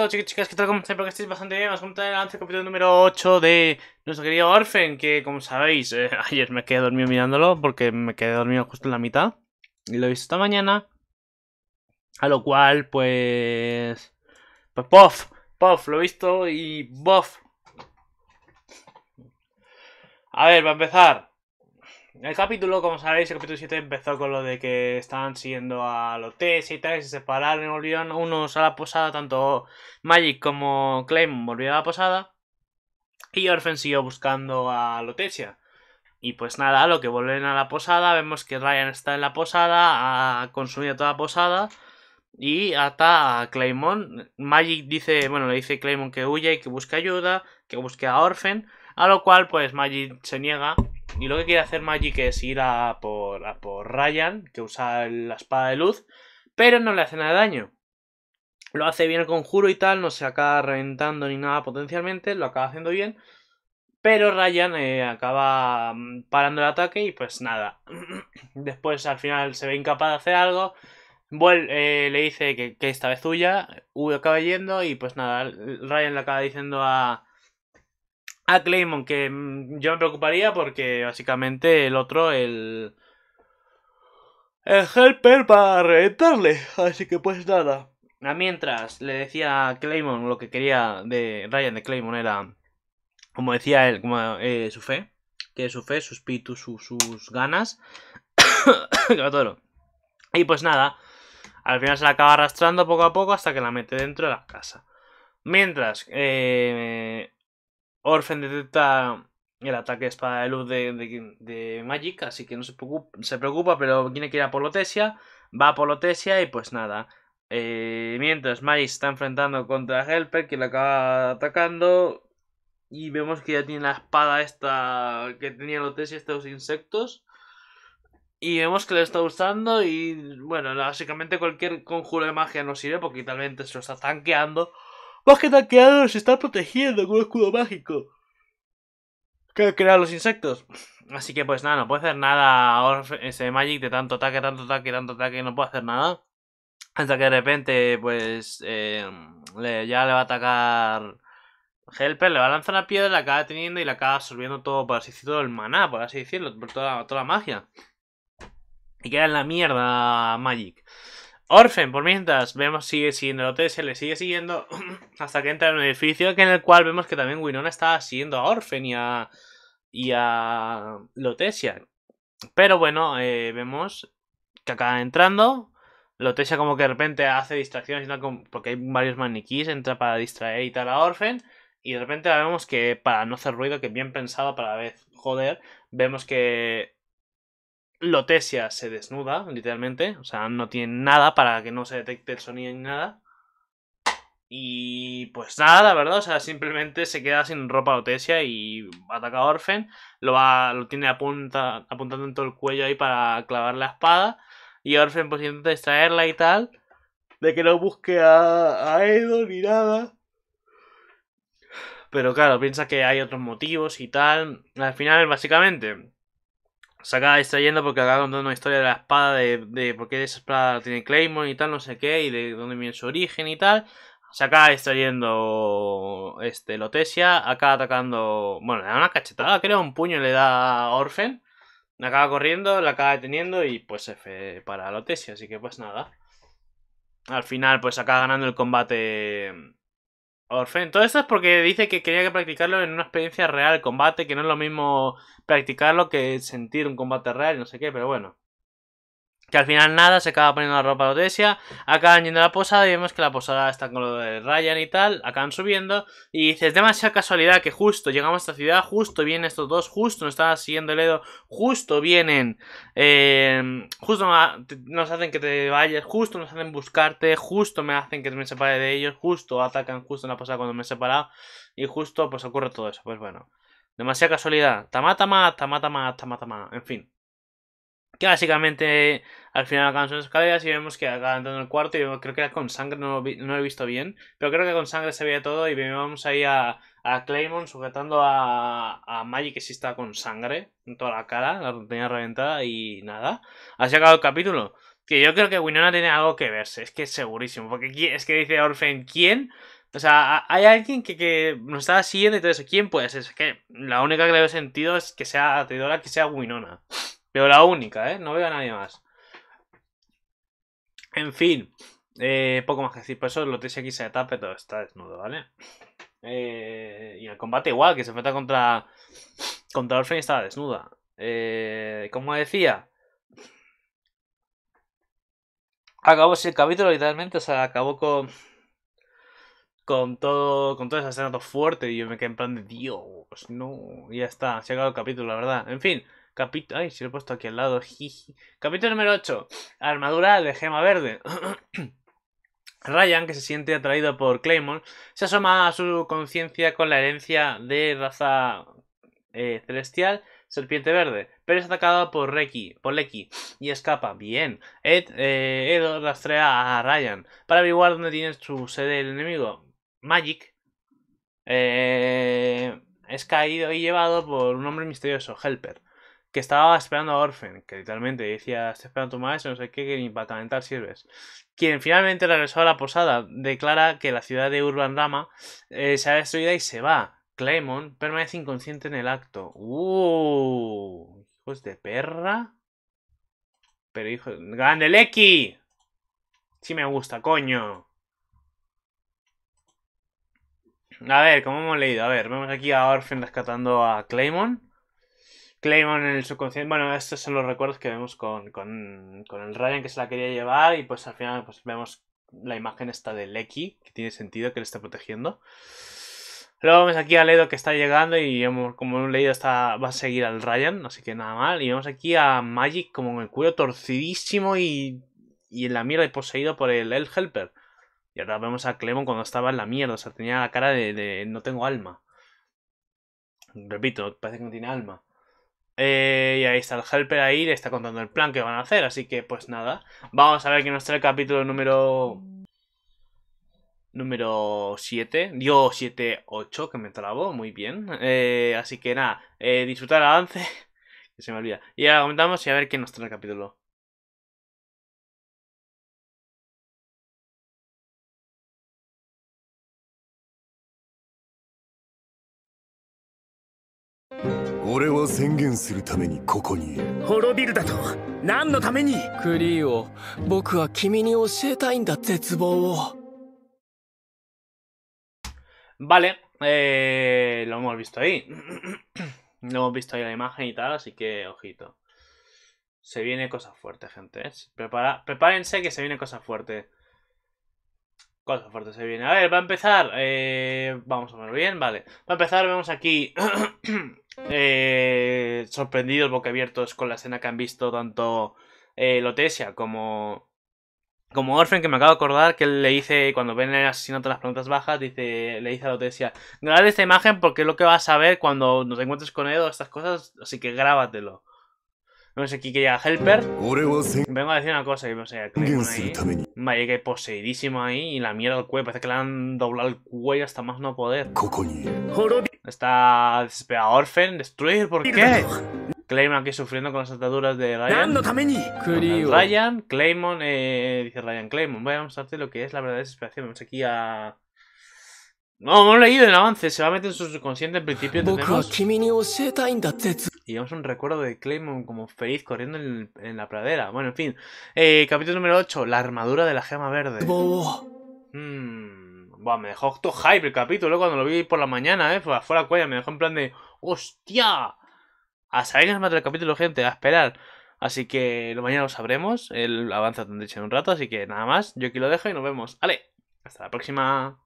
¡Hola chicos chicas? ¿Qué tal? Como siempre que estáis bastante bien, vamos a contar el capítulo número 8 de nuestro querido Orphan, que como sabéis, eh, ayer me quedé dormido mirándolo porque me quedé dormido justo en la mitad y lo he visto esta mañana, a lo cual pues... Pues puff, puff, lo he visto y buff. A ver, para empezar, el capítulo, como sabéis, el capítulo 7 empezó con lo de que estaban siguiendo a Lotesia y tal, y se separaron y volvieron unos a la posada, tanto Magic como Claymon volvieron a la posada, y Orphan siguió buscando a Lotesia. Y pues nada, lo que vuelven a la posada, vemos que Ryan está en la posada, ha consumido toda la posada, y ata a Claymon. Magic dice, bueno, le dice a Claymon que huye y que busque ayuda, que busque a Orphan, a lo cual pues Magic se niega y lo que quiere hacer Magic es ir a por, a por Ryan, que usa la espada de luz, pero no le hace nada de daño. Lo hace bien el conjuro y tal, no se acaba reventando ni nada potencialmente, lo acaba haciendo bien. Pero Ryan eh, acaba mm, parando el ataque y pues nada. Después al final se ve incapaz de hacer algo. Eh, le dice que, esta vez suya. acaba yendo y pues nada, Ryan le acaba diciendo a, a Claymon, que mm, yo me preocuparía porque básicamente el otro, el... El helper para reventarle. Así que pues nada. Ah, mientras le decía a Claymon lo que quería de Ryan de Claymon era, como decía él, como, eh, su fe. que su fe, su espíritu, sus ganas. y pues nada, al final se la acaba arrastrando poco a poco hasta que la mete dentro de la casa. Mientras, eh, Orphan detecta el ataque de espada de luz de, de, Magic, así que no se preocupa, se preocupa, pero tiene que ir a Polotesia. Va a Polotesia y pues nada. Eh, mientras Magic está enfrentando contra Helper, que le acaba atacando. Y vemos que ya tiene la espada esta que tenía Lotesia, estos insectos. Y vemos que le está usando y bueno, básicamente cualquier conjuro de magia no sirve porque tal vez se lo está tanqueando. Más que tanqueado se está protegiendo con un escudo mágico. Que crean los insectos. Así que pues nada, no puede hacer nada ahora ese Magic de tanto ataque, tanto ataque, tanto ataque, no puede hacer nada. Hasta que de repente, pues eh, ya le va a atacar Helper, le va a lanzar una piedra, la acaba teniendo y la acaba absorbiendo todo, para así decirlo, el maná, por así decirlo, por toda, toda la magia. Y queda en la mierda Magic. Orfen, por mientras, vemos sigue siguiendo a Lotesia, le sigue siguiendo hasta que entra en un edificio en el cual vemos que también Winona está siguiendo a Orfen y a, y a Lotesia. Pero bueno, eh, vemos que acaba entrando. Lotesia como que de repente hace distracciones porque hay varios maniquís, entra para distraer y tal a Orfen Y de repente vemos que para no hacer ruido, que bien pensado para la vez, joder, vemos que Lotesia se desnuda, literalmente. O sea, no tiene nada para que no se detecte el sonido ni nada. Y pues nada, la verdad, o sea, simplemente se queda sin ropa Lotesia y ataca a Orfen. Lo, va, lo tiene apuntando en todo el cuello ahí para clavar la espada. Y Orfen pues intenta extraerla y tal. De que no busque a, a Edo ni nada. Pero claro, piensa que hay otros motivos y tal. Al final, básicamente, se acaba distrayendo porque acaba contando una historia de la espada, de, de por qué esa espada tiene Claymore y tal, no sé qué, y de dónde viene su origen y tal. Se acaba distrayendo este, Lotesia, acaba atacando. Bueno, le da una cachetada, creo, un puño le da a Orphan. acaba corriendo, la acaba deteniendo y pues fue para Lotesia, así que pues nada. Al final, pues acaba ganando el combate Orfe, todo eso es porque dice que quería que practicarlo en una experiencia real, combate, que no es lo mismo practicarlo que sentir un combate real, no sé qué, pero bueno que al final nada, se acaba poniendo la ropa de Odesia, acaban yendo a la posada y vemos que la posada está con lo de Ryan y tal, acaban subiendo y dices, demasiada casualidad que justo llegamos a esta ciudad, justo vienen estos dos, justo nos están siguiendo el Edo, justo vienen, em, justo nos hacen que te vayas, justo nos hacen buscarte, justo me hacen que me separe de ellos, justo atacan justo en la posada cuando me he separado y justo pues ocurre todo eso, pues bueno. Demasiada casualidad. tamata tama, tama, tama, tama, tama. En fin. Que básicamente al final acaban sus escaleras y vemos que acaban entrando en el cuarto. Y yo creo que era con sangre, no lo, he visto bien. Pero creo que con sangre se veía todo. Y vemos ahí a, a Claymon sujetando a, a Maggie, que sí está con sangre en toda la cara, la tenía reventada y nada. Así acaba el capítulo. Que yo creo que Winona tiene algo que verse, es que es segurísimo. Porque es que dice Orfen, ¿quién? O sea, hay alguien que, que nos está siguiendo y todo eso. ¿Quién pues Es que la única que le veo sentido es que sea traidora, que sea Winona. Pero la única, ¿eh? No veo a nadie más. En fin, eh, poco más que decir. Por pues eso lo x se etapa pero está desnudo, ¿vale? Eh, y el combate igual, que se enfrenta contra. Contra Orphan y estaba desnuda. Eh, como decía. Acabó el capítulo, literalmente. O sea, acabó con. Con todo. Con todo ese escenario fuerte. Y yo me quedé en plan de Dios, no. ya está. Se ha acabado el capítulo, la verdad. En fin. Capítulo... Ay, si lo he puesto aquí al lado. Capítulo número 8. Armadura de gema verde. Ryan, que se siente atraído por Claymore, se asoma a su conciencia con la herencia de raza eh, celestial, serpiente verde, pero es atacado por Reki, por Leki, y escapa. Bien. Ed, eh, Edo rastrea a Ryan para averiguar dónde tiene su sede el enemigo. Magic eh, es caído y llevado por un hombre misterioso, Helper que estaba esperando a Orphan, que literalmente decía, estoy esperando a tu maestro, no sé qué, que para calentar sirves. Quien finalmente regresó a la posada declara que la ciudad de Urban Rama eh, se ha destruido y se va. Claymon permanece inconsciente en el acto. ¡Uh! ¡Hijos de perra! Pero hijo... ¡Grande Leki! Sí me gusta, coño. A ver, como hemos leído, a ver, vemos aquí a Orfen rescatando a Claymon. Claymon en el subconsciente. Bueno, estos son los recuerdos que vemos con, el Ryan que se la quería llevar. Y pues al final pues vemos la imagen esta de Lecky, que tiene sentido que le está protegiendo. Luego vemos aquí a Ledo que está llegando y como hemos leído está, va a seguir al Ryan, así que nada mal. Y vemos aquí a Magic como en el cuello torcidísimo y, y en la mierda y poseído por el, el Helper. Y ahora vemos a Clemon cuando estaba en la mierda, o sea, tenía la cara de no tengo alma. Repito, parece que no tiene alma. Eh, y ahí está el helper ahí, le está contando el plan que van a hacer, así que pues nada. Vamos a ver que nos trae el capítulo número... Número 7. Dio 7, 8, que me trabo, muy bien. Eh, así que nada, eh, disfrutar avance, que se me olvida. Y ahora comentamos y a ver qué nos trae el capítulo. Vale, eh, lo hemos visto ahí. lo hemos visto ahí la imagen y tal, así que ojito. Se viene cosa fuerte, gente. ¿eh? prepárense que se viene cosa fuerte. Cosa fuerte se viene. A ver, va a empezar. Eh, vamos a ver bien, vale. Va a empezar, vemos aquí eh, sorprendidos, abiertos con la escena que han visto tanto eh, Lotesia como, como que me acabo de acordar que le dice, cuando ven el asesinato de las preguntas bajas, dice, le dice a Lotesia, graba esta imagen porque es lo que vas a ver cuando nos encuentres con Edo, estas cosas, así que grábatelo. No sé, aquí que Helper. Vengo a decir una cosa, y no sé, Vaya que poseidísimo ahí y la mierda al cuello. Parece que le han doblado el cuello hasta más no poder. Está desesperada Orphan. Destruir, ¿por qué? Clayman aquí sufriendo con las ataduras de Ryan. Ryan, Claymon, eh, dice Ryan Claymon. Voy a mostrarte lo que es la verdadera desesperación. Vamos aquí a. No, hemos leído el avance. Se va a meter en su subconsciente. En principio tenemos... Y a un recuerdo de Claymon como feliz corriendo en, la pradera. Bueno, en fin. Eh, capítulo número 8. La armadura de la gema verde. Buah, me dejó todo hype el capítulo ¿eh? cuando lo vi por la mañana, ¿eh? Fue la cuella, me dejó en plan de... ¡Hostia! A saber que es más el capítulo, gente, a esperar. Así que lo mañana lo sabremos. El avanza tan en un rato, así que nada más. Yo aquí lo dejo y nos vemos. ¡Ale! Hasta la próxima!